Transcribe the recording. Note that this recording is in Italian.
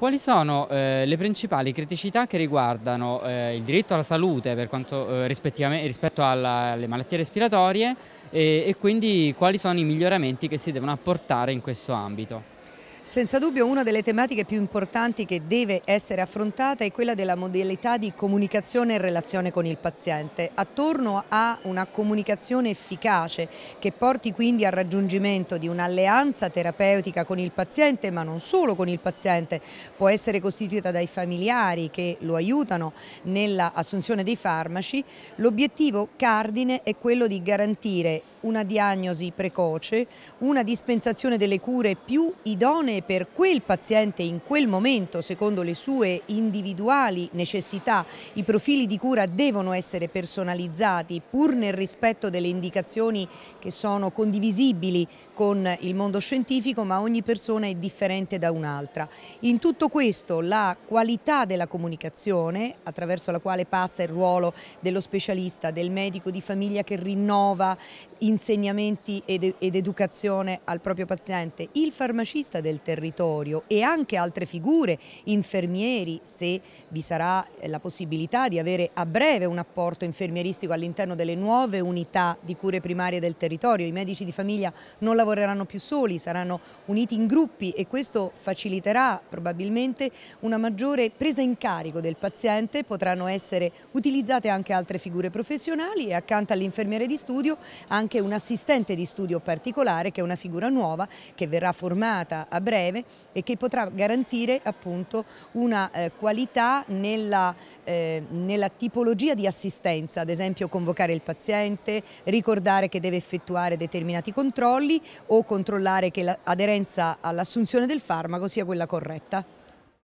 Quali sono eh, le principali criticità che riguardano eh, il diritto alla salute quanto, eh, rispetto alla, alle malattie respiratorie e, e quindi quali sono i miglioramenti che si devono apportare in questo ambito? Senza dubbio una delle tematiche più importanti che deve essere affrontata è quella della modalità di comunicazione e relazione con il paziente, attorno a una comunicazione efficace che porti quindi al raggiungimento di un'alleanza terapeutica con il paziente, ma non solo con il paziente, può essere costituita dai familiari che lo aiutano nella assunzione dei farmaci, l'obiettivo cardine è quello di garantire una diagnosi precoce, una dispensazione delle cure più idonee per quel paziente in quel momento, secondo le sue individuali necessità. I profili di cura devono essere personalizzati pur nel rispetto delle indicazioni che sono condivisibili con il mondo scientifico, ma ogni persona è differente da un'altra. In tutto questo la qualità della comunicazione, attraverso la quale passa il ruolo dello specialista, del medico di famiglia che rinnova in insegnamenti ed, ed, educazione al proprio paziente, il farmacista del territorio e anche altre figure, infermieri, se vi sarà la possibilità di avere a breve un apporto infermieristico all'interno delle nuove unità di cure primarie del territorio, i medici di famiglia non lavoreranno più soli, saranno uniti in gruppi e questo faciliterà probabilmente una maggiore presa in carico del paziente, potranno essere utilizzate anche altre figure professionali e accanto all'infermiere di studio anche anche un assistente di studio particolare che è una figura nuova che verrà formata a breve e che potrà garantire appunto una eh, qualità nella, eh, nella tipologia di assistenza, ad esempio convocare il paziente, ricordare che deve effettuare determinati controlli o controllare che l'aderenza all'assunzione del farmaco sia quella corretta.